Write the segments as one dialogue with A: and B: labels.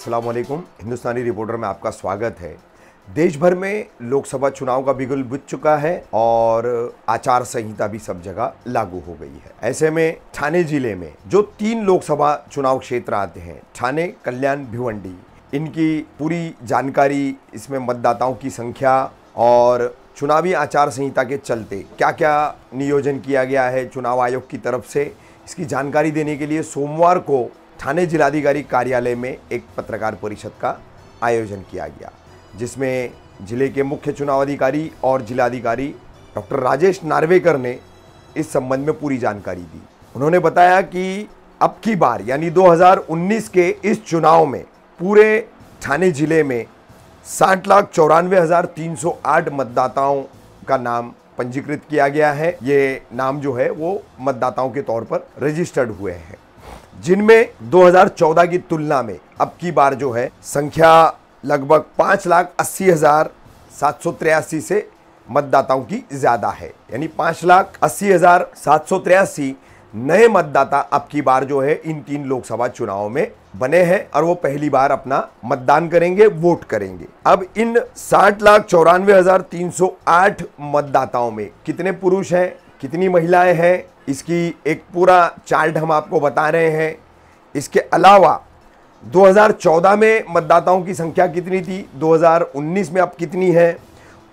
A: अस्सलाम वालेकुम हिंदुस्तानी रिपोर्टर में आपका स्वागत है देश भर में लोकसभा चुनाव का बिगुल बुझ चुका है और आचार संहिता भी सब जगह लागू हो गई है ऐसे में ठाणे जिले में जो तीन लोकसभा चुनाव क्षेत्र आते हैं ठाणे कल्याण भिवंडी इनकी पूरी जानकारी इसमें मतदाताओं की संख्या और चुनावी आचार संहिता के चलते क्या क्या नियोजन किया गया है चुनाव आयोग की तरफ से इसकी जानकारी देने के लिए सोमवार को थाने जिलाधिकारी कार्यालय में एक पत्रकार परिषद का आयोजन किया गया जिसमें जिले के मुख्य चुनाव अधिकारी और जिलाधिकारी डॉक्टर राजेश नार्वेकर ने इस संबंध में पूरी जानकारी दी उन्होंने बताया कि अब की बार यानी 2019 के इस चुनाव में पूरे थाने जिले में साठ लाख चौरानवे हज़ार तीन सौ आठ मतदाताओं का नाम पंजीकृत किया गया है ये नाम जो है वो मतदाताओं के तौर पर रजिस्टर्ड हुए हैं जिनमें 2014 की तुलना में अब की बार जो है संख्या लगभग पाँच लाख अस्सी हजार सात सौ तिरासी से मतदाताओं की ज़्यादा है यानी पाँच लाख अस्सी हजार सात सौ तिरासी नए मतदाता अब की बार जो है इन तीन लोकसभा चुनाव में बने हैं और वो पहली बार अपना मतदान करेंगे वोट करेंगे अब इन साठ लाख चौरानवे हजार तीन सौ आठ मतदाताओं में कितने पुरुष हैं कितनी महिलाएं हैं इसकी एक पूरा चार्ट हम आपको बता रहे हैं इसके अलावा 2014 में मतदाताओं की संख्या कितनी थी 2019 में अब कितनी है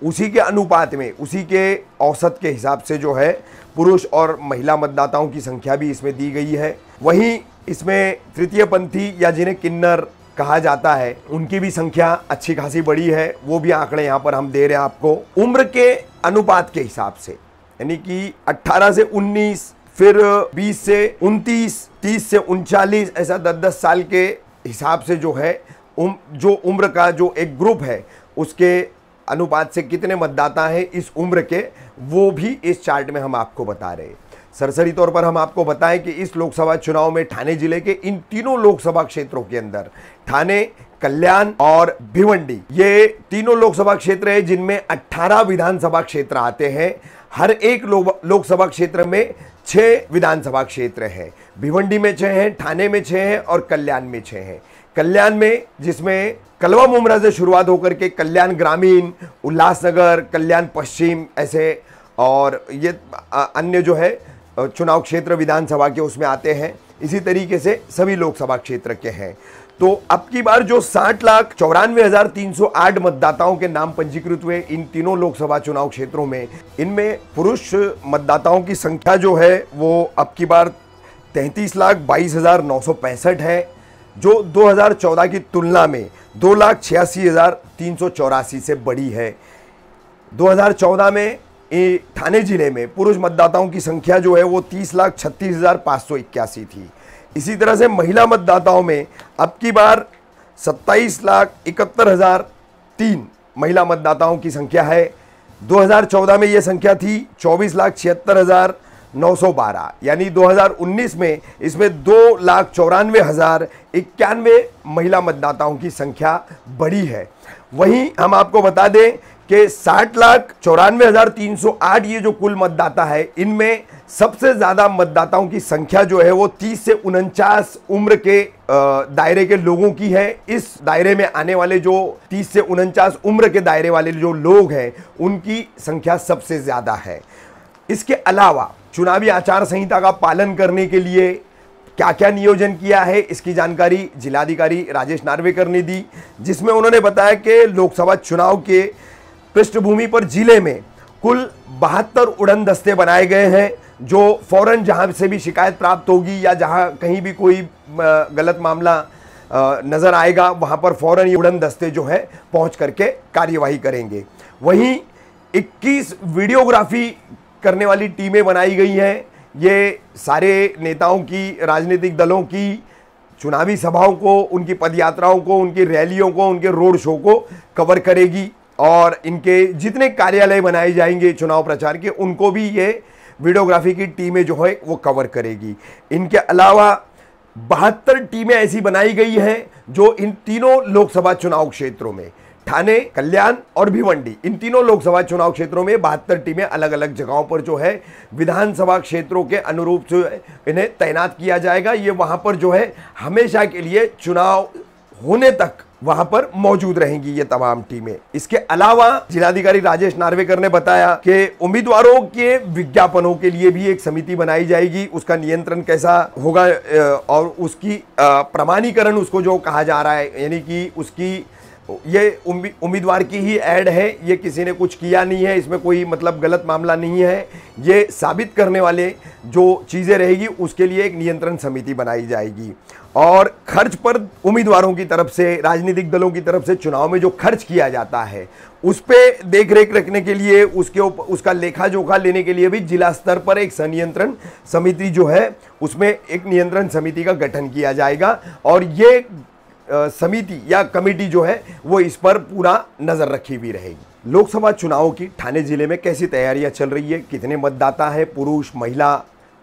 A: उसी के अनुपात में उसी के औसत के हिसाब से जो है पुरुष और महिला मतदाताओं की संख्या भी इसमें दी गई है वहीं इसमें तृतीय पंथी या जिन्हें किन्नर कहा जाता है उनकी भी संख्या अच्छी खासी बड़ी है वो भी आंकड़े यहाँ पर हम दे रहे हैं आपको उम्र के अनुपात के हिसाब से यानी कि 18 से 19 फिर 20 से 29 30 से उनचालीस ऐसा दस दस साल के हिसाब से जो है उम, जो उम्र का जो एक ग्रुप है उसके अनुपात से कितने मतदाता हैं इस उम्र के वो भी इस चार्ट में हम आपको बता रहे हैं सरसरी तौर पर हम आपको बताएं कि इस लोकसभा चुनाव में ठाणे जिले के इन तीनों लोकसभा क्षेत्रों के अंदर ठाणे कल्याण और भिवंडी ये तीनों लोकसभा क्षेत्र है जिनमें 18 विधानसभा क्षेत्र आते हैं हर एक लोकसभा क्षेत्र में छः विधानसभा क्षेत्र हैं भिवंडी में छः हैं ठाणे में छः हैं और कल्याण में छः हैं कल्याण में जिसमें कलवा मुमरा से शुरुआत होकर के कल्याण ग्रामीण उल्लासनगर कल्याण पश्चिम ऐसे और ये अन्य जो है चुनाव क्षेत्र विधानसभा के उसमें आते हैं इसी तरीके से सभी लोकसभा क्षेत्र के हैं तो अब की बार जो साठ लाख चौरानवे हजार तीन सौ आठ मतदाताओं के नाम पंजीकृत हुए इन तीनों लोकसभा चुनाव क्षेत्रों में इनमें पुरुष मतदाताओं की संख्या जो है वो अब की बार तैंतीस लाख बाईस हजार नौ सौ पैंसठ है जो 2014 की तुलना में दो लाख छियासी हजार तीन सौ चौरासी से बड़ी है 2014 में थाने जिले में पुरुष मतदाताओं की संख्या जो है वो तीस लाख छत्तीस हज़ार पाँच सौ इक्यासी थी इसी तरह से महिला मतदाताओं में अब की बार सत्ताईस लाख इकहत्तर हज़ार तीन महिला मतदाताओं की संख्या है 2014 में ये संख्या थी चौबीस लाख छिहत्तर हज़ार नौ सौ बारह यानी 2019 में इसमें दो लाख चौरानवे हज़ार इक्यानवे महिला मतदाताओं की संख्या बढ़ी है वहीं हम आपको बता दें कि साठ लाख चौरानवे हजार तीन सौ आठ ये जो कुल मतदाता है इनमें सबसे ज़्यादा मतदाताओं की संख्या जो है वो 30 से उनचास उम्र के दायरे के लोगों की है इस दायरे में आने वाले जो 30 से उनचास उम्र के दायरे वाले जो लोग हैं उनकी संख्या सबसे ज़्यादा है इसके अलावा चुनावी आचार संहिता का पालन करने के लिए क्या क्या नियोजन किया है इसकी जानकारी जिलाधिकारी राजेश नार्वेकर ने दी जिसमें उन्होंने बताया कि लोकसभा चुनाव के पृष्ठभूमि पर जिले में कुल बहत्तर उड़न दस्ते बनाए गए हैं जो फौरन जहां से भी शिकायत प्राप्त होगी या जहां कहीं भी कोई गलत मामला नज़र आएगा वहां पर फौरन ये उड़न दस्ते जो है पहुंच करके कार्यवाही करेंगे वहीं 21 वीडियोग्राफी करने वाली टीमें बनाई गई हैं ये सारे नेताओं की राजनीतिक दलों की चुनावी सभाओं को उनकी पदयात्राओं को उनकी रैलियों को उनके रोड शो को कवर करेगी और इनके जितने कार्यालय बनाए जाएंगे चुनाव प्रचार के उनको भी ये वीडियोग्राफी की टीमें जो है वो कवर करेगी इनके अलावा बहत्तर टीमें ऐसी बनाई गई हैं जो इन तीनों लोकसभा चुनाव क्षेत्रों में ठाणे कल्याण और भिवंडी इन तीनों लोकसभा चुनाव क्षेत्रों में बहत्तर टीमें अलग अलग जगहों पर जो है विधानसभा क्षेत्रों के अनुरूप जो है इन्हें तैनात किया जाएगा ये वहाँ पर जो है हमेशा के लिए चुनाव होने तक वहां पर मौजूद रहेंगी ये तमाम टीमें इसके अलावा जिलाधिकारी राजेश नार्वेकर ने बताया कि उम्मीदवारों के विज्ञापनों के लिए भी एक समिति बनाई जाएगी उसका नियंत्रण कैसा होगा और उसकी प्रमाणीकरण उसको जो कहा जा रहा है यानी कि उसकी ये उम्मीदवार की ही ऐड है ये किसी ने कुछ किया नहीं है इसमें कोई मतलब गलत मामला नहीं है ये साबित करने वाले जो चीज़ें रहेगी उसके लिए एक नियंत्रण समिति बनाई जाएगी और खर्च पर उम्मीदवारों की तरफ से राजनीतिक दलों की तरफ से चुनाव में जो खर्च किया जाता है उस पर देख रेख रखने के लिए उसके उप, उसका लेखा जोखा लेने के लिए भी जिला स्तर पर एक संियंत्रण समिति जो है उसमें एक नियंत्रण समिति का गठन किया जाएगा और ये समिति या कमेटी जो है वो इस पर पूरा नज़र रखी हुई रहेगी लोकसभा चुनाव की ठाणे ज़िले में कैसी तैयारियां चल रही है कितने मतदाता हैं पुरुष महिला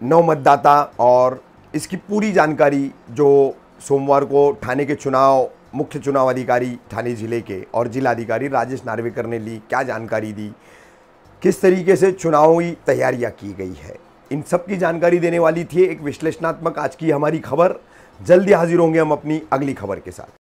A: नौ मतदाता और इसकी पूरी जानकारी जो सोमवार को ठाणे के चुनाव मुख्य चुनाव अधिकारी ठाणे ज़िले के और जिलाधिकारी राजेश नार्वेकर ने ली क्या जानकारी दी किस तरीके से चुनावी तैयारियाँ की गई है इन सब की जानकारी देने वाली थी एक विश्लेषणात्मक आज की हमारी खबर जल्दी हाजिर होंगे हम अपनी अगली खबर के साथ